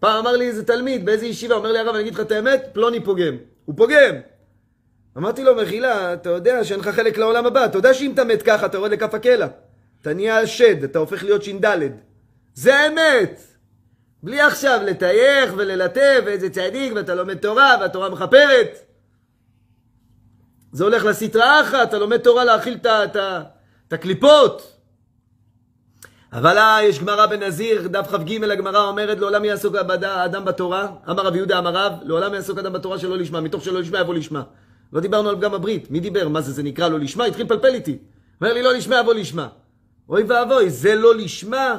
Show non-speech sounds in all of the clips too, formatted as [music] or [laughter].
פעם אמר לי איזה תלמיד באיזה ישיבה, אומר לי הרב, אני אגיד לך את האמת, פלוני פוגם. הוא פוגם! אמרתי לו, מחילה, אתה יודע שאין לך חלק לעולם הבא, אתה יודע שאם אתה מת ככה, אתה יורד לכף הקלע. אתה נהיה שד, אתה הופך להיות ש"ד. זה האמת! בלי עכשיו לטייח וללטב, ואיזה צדיק, ואתה לומד תורה, והתורה מכפרת. זה הולך לסטרא אחא, אתה לומד תורה להאכיל את הקליפות. אבל אה, יש גמרא בנזיר, דף כ"ג, הגמרא אומרת, לעולם יעסוק אדם בתורה. אמר רב יהודה, אמר רב, לעולם יעסוק אדם בתורה שלא לשמה, מתוך שלא לשמה יבוא לשמה. לא דיברנו על פגם הברית, מי דיבר? מה זה, זה נקרא לא לשמה? התחיל לפלפל איתי. אומר לי, לא לשמה יבוא לשמה. אוי ואבוי, זה לא לשמה?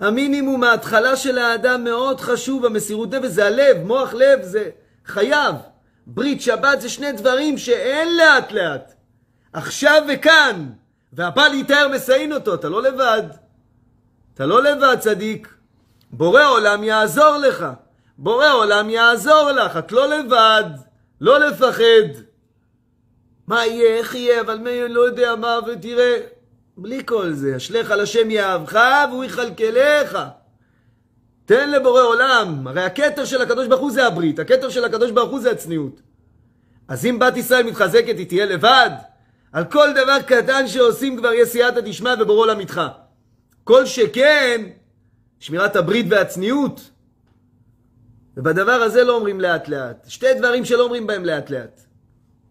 המינימום, ההתחלה של האדם מאוד חשוב, המסירות נפש זה הלב, מוח לב זה חייב. ברית שבת זה שני דברים שאין לאט לאט. עכשיו וכאן. והפל יתאר מסיין אותו, אתה לא לבד. אתה לא לבד, צדיק. בורא עולם יעזור לך. בורא עולם יעזור לך, את לא לבד, לא לפחד. מה יהיה, איך יהיה, אבל מי לא יודע מה, ותראה, בלי כל זה, אשליך על השם יאהבך והוא יכלכלך. תן לבורא עולם, הרי הכתר של הקדוש ברוך הוא זה הברית, הכתר של הקדוש ברוך הוא זה הצניעות. אז אם בת ישראל מתחזקת, היא תהיה לבד? על כל דבר קטן שעושים כבר יש סייעתא דשמיא ובורא עולם איתך. כל שכן שמירת הברית והצניעות. ובדבר הזה לא אומרים לאט לאט. שתי דברים שלא אומרים בהם לאט לאט.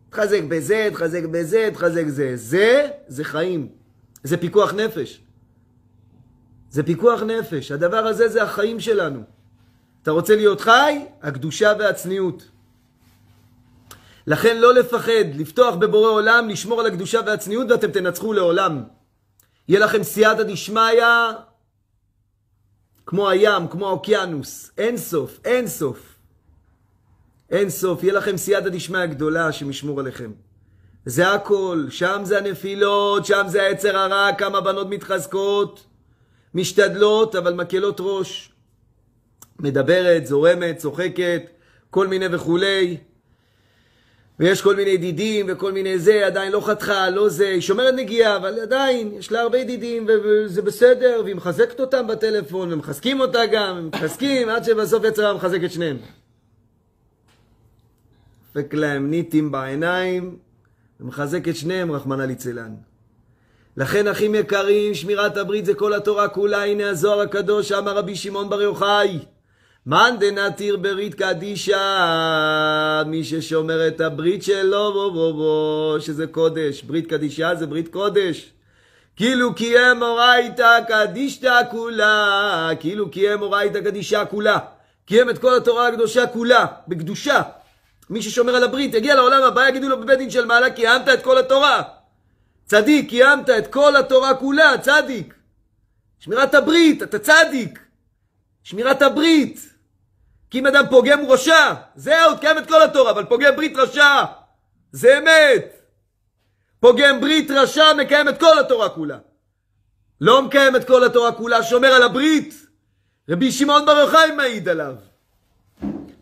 תחזק בזה, תחזק בזה, תחזק זה. זה, זה חיים. זה פיקוח נפש. זה פיקוח נפש. הדבר הזה זה החיים שלנו. אתה רוצה להיות חי? הקדושה והצניעות. לכן לא לפחד, לפתוח בבורא עולם, לשמור על הקדושה והצניעות, ואתם תנצחו לעולם. יהיה לכם סייעתא דשמיא כמו הים, כמו האוקיינוס. אין סוף, אין סוף. אין סוף. יהיה לכם סייעתא דשמיא גדולה שמשמור עליכם. זה הכל. שם זה הנפילות, שם זה היצר הרע, כמה בנות מתחזקות, משתדלות, אבל מקלות ראש. מדברת, זורמת, צוחקת, כל מיני וכולי. ויש כל מיני ידידים וכל מיני זה, עדיין לא חתכה, לא זה, היא שומרת נגיעה, אבל עדיין יש לה הרבה ידידים וזה בסדר, והיא מחזקת אותם בטלפון, ומחזקים אותה גם, ומחזקים, עד שבסוף יצרה מחזק את שניהם. דופק להם ניטים בעיניים ומחזק את שניהם, רחמנא ליצלן. לכן, אחים יקרים, שמירת הברית זה כל התורה כולה, הנה הזוהר הקדוש, אמר רבי שמעון בר יוחאי. מאן דנתיר ברית קדישא, מי ששומר את הברית שלו, בו בו בו, שזה קודש. ברית קדישא זה ברית קודש. כאילו קיים אורייתא קדישתא כולה, כאילו קיים אורייתא קדישא כולה. קיים את כל התורה הקדושה כולה, בקדושה. מי ששומר על הברית יגיע לעולם הבא, יגידו לו בבית דין של מעלה, קיימת את כל התורה. צדיק, קיימת את כל התורה כולה, צדיק. שמירת הברית, אתה צדיק. שמירת הברית. כי אם אדם פוגם הוא רשע. זהו, תקיים את כל התורה, אבל פוגם ברית רשע. זה אמת. פוגם ברית רשע מקיים את כל התורה כולה. לא מקיים את כל התורה כולה, שומר על הברית. רבי שמעון בר יוחאי מעיד עליו.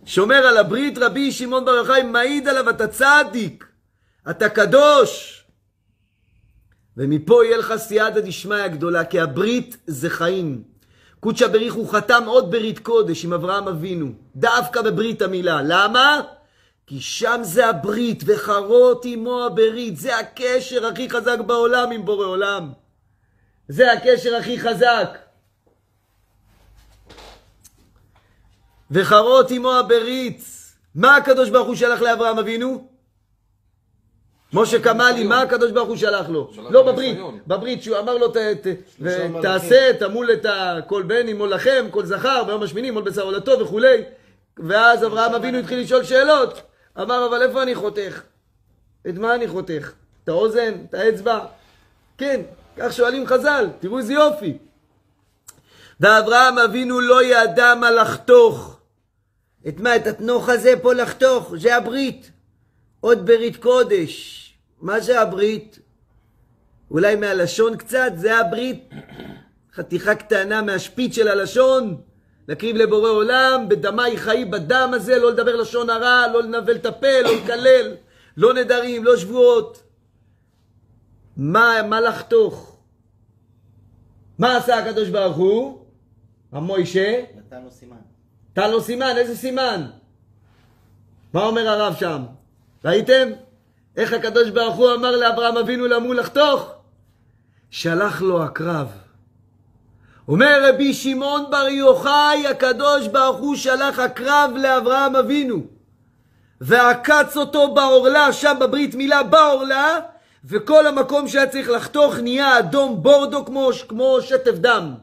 שומר על הברית, רבי שמעון בר יוחאי מעיד עליו, אתה צדיק, אתה קדוש. ומפה יהיה לך סייעתא דשמיא גדולה, כי הברית זה חיים. קודשא בריך הוא חתם עוד ברית קודש עם אברהם אבינו, דווקא בברית המילה. למה? כי שם זה הברית, וחרות עמו הברית. זה הקשר הכי חזק בעולם עם בורא עולם. זה הקשר הכי חזק. וחרות עמו הברית. מה הקדוש ברוך הוא שלח לאברהם אבינו? משה קמאלי, מה הקדוש ברוך הוא שלח לו? לא, בברית, בברית, שהוא אמר לו, תעשה, כן. תמול את כל בני מול לכם, כל זכר, ביום השמיני, מול בשר עולתו וכולי. ואז אברהם אבינו התחיל לשאול שאלות. אמר, אבל איפה אני חותך? את מה אני חותך? את האוזן? את האצבע? כן, כך שואלים חז"ל, תראו איזה יופי. ואברהם אבינו לא ידע מה לחתוך. את מה? את התנוך הזה פה לחתוך, זה הברית. עוד ברית קודש. מה זה הברית? אולי מהלשון קצת? זה הברית. חתיכה קטנה מהשפיץ של הלשון. להקריב לבורא עולם, בדמי חיי בדם הזה, לא לדבר לשון הרע, לא לנבל את הפה, לא לקלל, לא נדרים, לא שבועות. מה, מה לחתוך? מה עשה הקדוש ברוך הוא? המוישה? נתן לו סימן. נתן לו סימן, איזה סימן? מה אומר הרב שם? ראיתם? איך הקדוש ברוך הוא אמר לאברהם אבינו למו לחתוך? שלח לו הקרב. אומר רבי שמעון בר יוחאי, הקדוש ברוך הוא שלח הקרב לאברהם אבינו, ועקץ אותו בעורלה, שם בברית מילה בעורלה, וכל המקום שהיה צריך לחתוך נהיה אדום בורדו כמו, כמו שטף דם.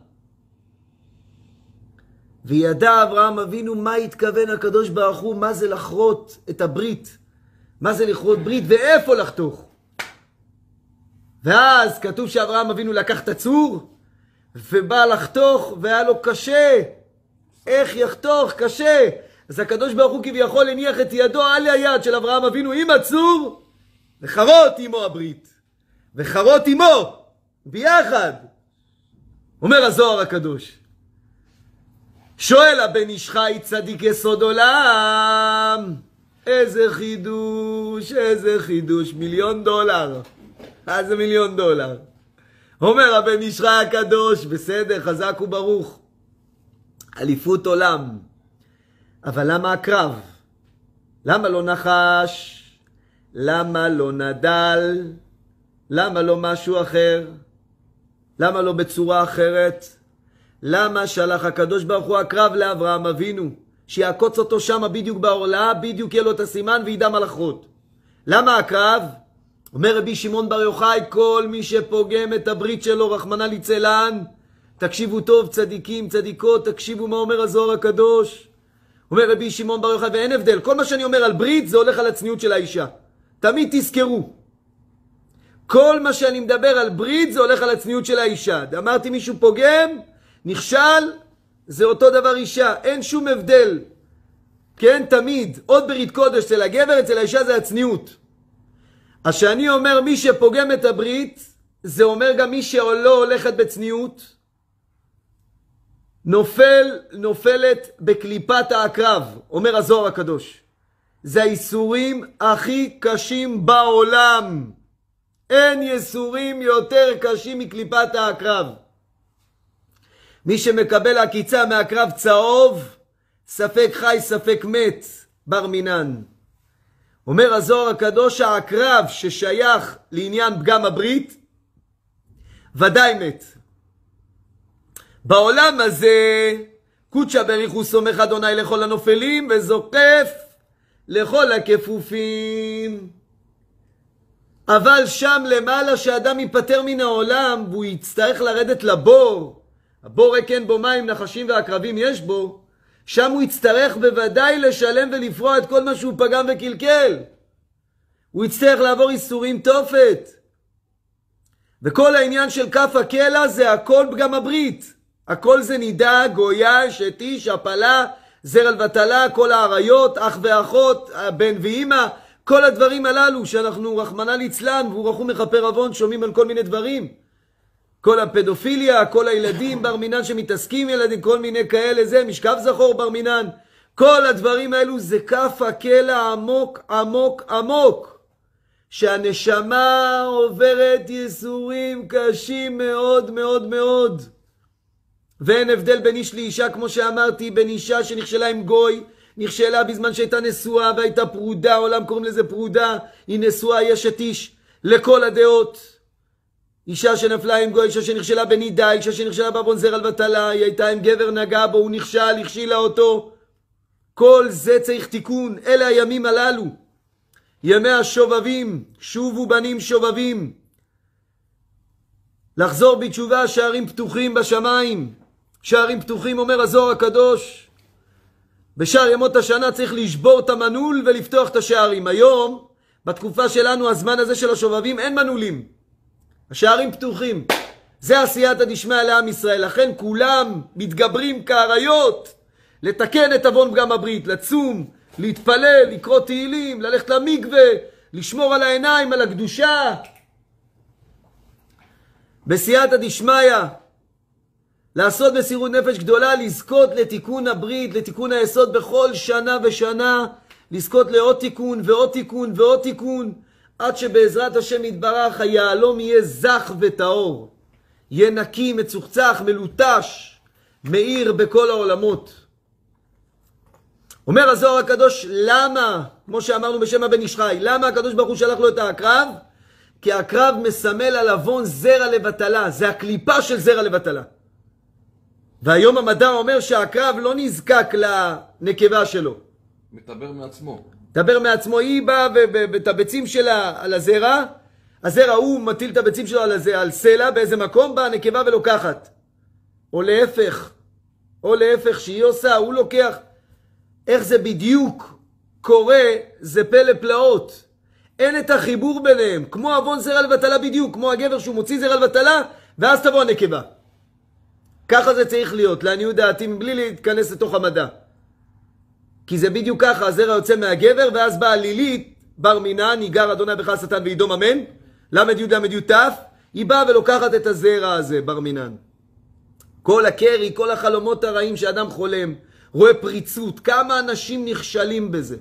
וידע אברהם אבינו מה התכוון הקדוש ברוך הוא, מה זה לחרות את הברית. מה זה לכרות ברית ואיפה לחתוך. ואז כתוב שאברהם אבינו לקח את הצור ובא לחתוך והיה לו קשה. איך יחתוך? קשה. אז הקדוש ברוך הוא כביכול הניח את ידו על היד של אברהם אבינו עם הצור וחרות עמו הברית. וחרות עמו ביחד. אומר הזוהר הקדוש. שואל הבן איש חי צדיק יסוד עולם איזה חידוש, איזה חידוש, מיליון דולר. מה אה, זה מיליון דולר? אומר הבן ישרי הקדוש, בסדר, חזק וברוך. אליפות עולם. אבל למה הקרב? למה לא נחש? למה לא נדל? למה לא משהו אחר? למה לא בצורה אחרת? למה שלח הקדוש ברוך הוא הקרב לאברהם אבינו? שיעקוץ אותו שמה בדיוק בעולה, בדיוק יהיה לו את הסימן וידע מלאכות. למה הקרב? אומר רבי שמעון בר יוחאי, כל מי שפוגם את הברית שלו, רחמנא ליצלן, תקשיבו טוב, צדיקים, צדיקות, תקשיבו מה אומר הזוהר הקדוש. אומר רבי שמעון בר יוחאי, ואין הבדל, כל מה שאני אומר על ברית זה הולך על הצניעות של האישה. תמיד תזכרו. כל מה שאני מדבר על ברית זה הולך על הצניעות של האישה. אמרתי מישהו פוגם, נכשל, זה אותו דבר אישה, אין שום הבדל. כן, תמיד, עוד ברית קודש אצל הגבר, אצל האישה זה הצניעות. אז שאני אומר מי שפוגם את הברית, זה אומר גם מי שלא הולכת בצניעות, נופל, נופלת בקליפת העקרב, אומר הזוהר הקדוש. זה האיסורים הכי קשים בעולם. אין ייסורים יותר קשים מקליפת העקרב. מי שמקבל עקיצה מהקרב צהוב, ספק חי ספק מת, בר מינן. אומר הזוהר הקדוש, העקרב ששייך לעניין פגם הברית, ודאי מת. בעולם הזה, קודשא בריך הוא סומך אדוני לכל הנופלים וזוקף לכל הכפופים. אבל שם למעלה שאדם ייפטר מן העולם והוא יצטרך לרדת לבור, הבורק אין כן בו מים, נחשים ועקרבים יש בו, שם הוא יצטרך בוודאי לשלם ולפרוע את כל מה שהוא פגם וקלקל. הוא יצטרך לעבור איסורים תופת. וכל העניין של כף הקלע זה הכל פגם הברית. הכל זה נידה, גויה, שתיש, הפלה, על בטלה, כל האריות, אח ואחות, בן ואימא, כל הדברים הללו שאנחנו, רחמנא ליצלן, והוא רחום מכפר עוון, שומעים על כל מיני דברים. כל הפדופיליה, כל הילדים בר מינן שמתעסקים ילדים, כל מיני כאלה, זה משכב זכור בר מינן. כל הדברים האלו זה כף הקלע עמוק עמוק עמוק. שהנשמה עוברת ייסורים קשים מאוד מאוד מאוד. ואין הבדל בין איש לאישה, כמו שאמרתי, בין אישה שנכשלה עם גוי, נכשלה בזמן שהייתה נשואה והייתה פרודה, העולם קוראים לזה פרודה, היא נשואה, יש את איש, לכל הדעות. אישה שנפלה עם גוי, אישה שנכשלה בנידה, אישה שנכשלה בעוון זר על בטלה, היא הייתה עם גבר נגע בו, הוא נכשל, הכשילה אותו. כל זה צריך תיקון, אלה הימים הללו. ימי השובבים, שובו בנים שובבים. לחזור בתשובה, שערים פתוחים בשמיים. שערים פתוחים, אומר הזוהר הקדוש. בשער ימות השנה צריך לשבור את המנעול ולפתוח את השערים. היום, בתקופה שלנו, הזמן הזה של השובבים, אין מנעולים. השערים פתוחים. זה עשייתא דשמיא לעם ישראל. לכן כולם מתגברים כאריות לתקן את עוון פגם הברית, לצום, להתפלל, לקרוא תהילים, ללכת למקווה, לשמור על העיניים, על הקדושה. בסייעתא דשמיא, לעשות מסירות נפש גדולה, לזכות לתיקון הברית, לתיקון היסוד בכל שנה ושנה, לזכות לעוד תיקון ועוד תיקון ועוד תיקון. עד שבעזרת השם יתברך היהלום יהיה זך וטהור, יהיה נקי, מצוחצח, מלוטש, מאיר בכל העולמות. אומר הזוהר הקדוש, למה, כמו שאמרנו בשם הבן איש חי, למה הקדוש ברוך הוא שלח לו את העקרב? כי העקרב מסמל על עוון זרע לבטלה, זה הקליפה של זרע לבטלה. והיום המדע אומר שהעקרב לא נזקק לנקבה שלו. מתעבר מעצמו. דבר מעצמו, היא באה ואת הביצים שלה על הזרע, הזרע הוא מטיל את הביצים שלו על, הזה, על סלע, באיזה מקום באה הנקבה ולוקחת. או להפך, או להפך, שהיא עושה, הוא לוקח. איך זה בדיוק קורה, זה פלא פלאות. אין את החיבור ביניהם, כמו עוון זרע לבטלה בדיוק, כמו הגבר שהוא מוציא זרע לבטלה, ואז תבוא הנקבה. ככה זה צריך להיות, לעניות דעתי, בלי להתכנס לתוך המדע. כי זה בדיוק ככה, הזרע יוצא מהגבר, ואז באה לילית, בר מינה, ניגר אדוני בכלל שטן וידום אמן, ל"י ל"י ת"ף, היא באה ולוקחת את הזרע הזה, בר מינן. כל הקרי, כל החלומות הרעים שאדם חולם, רואה פריצות, כמה אנשים נכשלים בזה.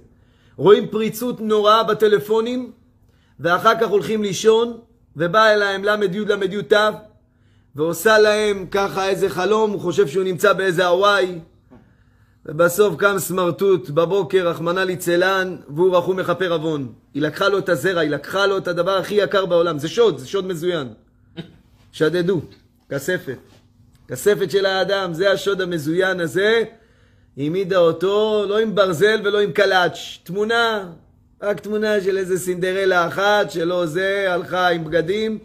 רואים פריצות נוראה בטלפונים, ואחר כך הולכים לישון, ובאה אליהם ל"י ל"י ת, ועושה להם ככה איזה חלום, הוא חושב שהוא נמצא באיזה הוואי, ובסוף קם סמרטוט בבוקר, רחמנא ליצלן, והוא רחום מכפר עוון. היא לקחה לו את הזרע, היא לקחה לו את הדבר הכי יקר בעולם. זה שוד, זה שוד מזוין. [laughs] שדדו, כספת. כספת של האדם, זה השוד המזוין הזה. העמידה אותו לא עם ברזל ולא עם קלאץ', תמונה, רק תמונה של איזה סינדרלה אחת שלא זה, הלכה עם בגדים.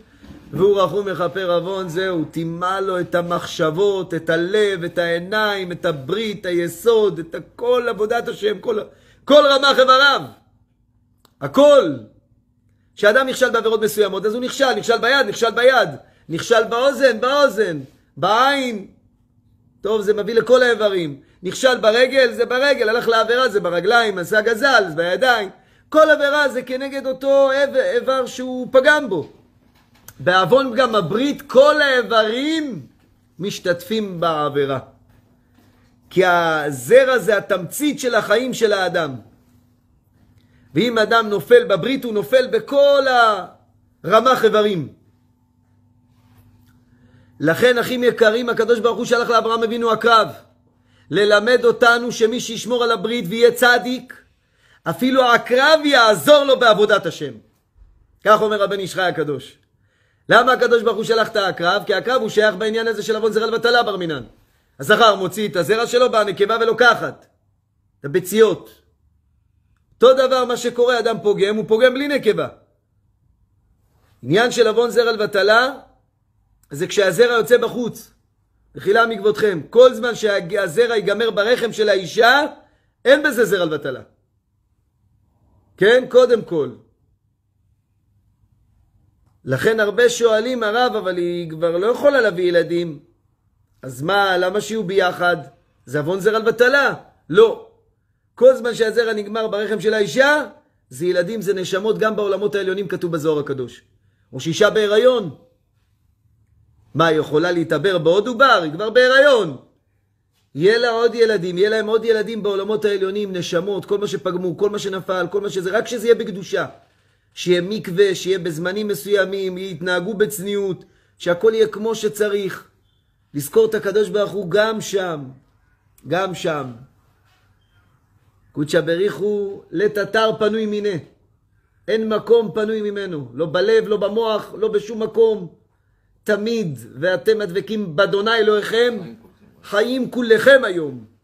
והוא רחום מכפר עוון, זהו, טימא לו את המחשבות, את הלב, את העיניים, את הברית, היסוד, את הכל עבודת השם, כל, כל רמ"ח איבריו, הכל. כשאדם נכשל בעבירות מסוימות, אז הוא נכשל, נכשל ביד, נכשל ביד, נכשל באוזן, באוזן, בעין. טוב, זה מביא לכל האיברים. נכשל ברגל, זה ברגל, הלך לעבירה, זה ברגליים, עשה גזל, זה בידיים. כל עבירה זה כנגד אותו איבר שהוא פגם בו. בעוון פגם הברית כל האיברים משתתפים בעבירה. כי הזרע זה התמצית של החיים של האדם. ואם אדם נופל בברית, הוא נופל בכל הרמ"ח איברים. לכן, אחים יקרים, הקדוש ברוך הוא שלח לאברהם אבינו הקרב, ללמד אותנו שמי שישמור על הברית ויהיה צדיק, אפילו הקרב יעזור לו בעבודת השם. כך אומר הבן ישחי הקדוש. למה הקדוש ברוך הוא שלח את העקרב? כי העקרב הוא שייך בעניין הזה של עוון זרע לבטלה בר מינן. הזכר מוציא את הזרע שלו בנקבה ולוקחת. את הביציות. אותו דבר מה שקורה, אדם פוגם, הוא פוגם בלי נקבה. עניין של עוון זרע לבטלה זה כשהזרע יוצא בחוץ. מחילה מכבודכם, כל זמן שהזרע ייגמר ברחם של האישה, אין בזה זרע לבטלה. כן, קודם כל. לכן הרבה שואלים הרב, אבל היא כבר לא יכולה להביא ילדים. אז מה, למה שיהיו ביחד? זה עוון זרע לבטלה. לא. כל זמן שהזרע נגמר ברחם של האישה, זה ילדים, זה נשמות, גם בעולמות העליונים כתוב בזוהר הקדוש. או שאישה בהיריון. מה, היא יכולה להתעבר בעוד עובר? היא כבר בהיריון. יהיה לה עוד ילדים, יהיה להם עוד ילדים בעולמות העליונים, נשמות, כל מה שפגמו, כל מה שנפל, כל מה שזה, רק שזה יהיה בקדושה. שיהיה מקווה, שיהיה בזמנים מסוימים, יתנהגו בצניעות, שהכל יהיה כמו שצריך. לזכור את הקדוש ברוך הוא גם שם, גם שם. קודשא בריחו לטאטר פנוי מיניה. אין מקום פנוי ממנו, לא בלב, לא במוח, לא בשום מקום. תמיד, ואתם הדבקים באדוני אלוהיכם, חיים כולכם היום.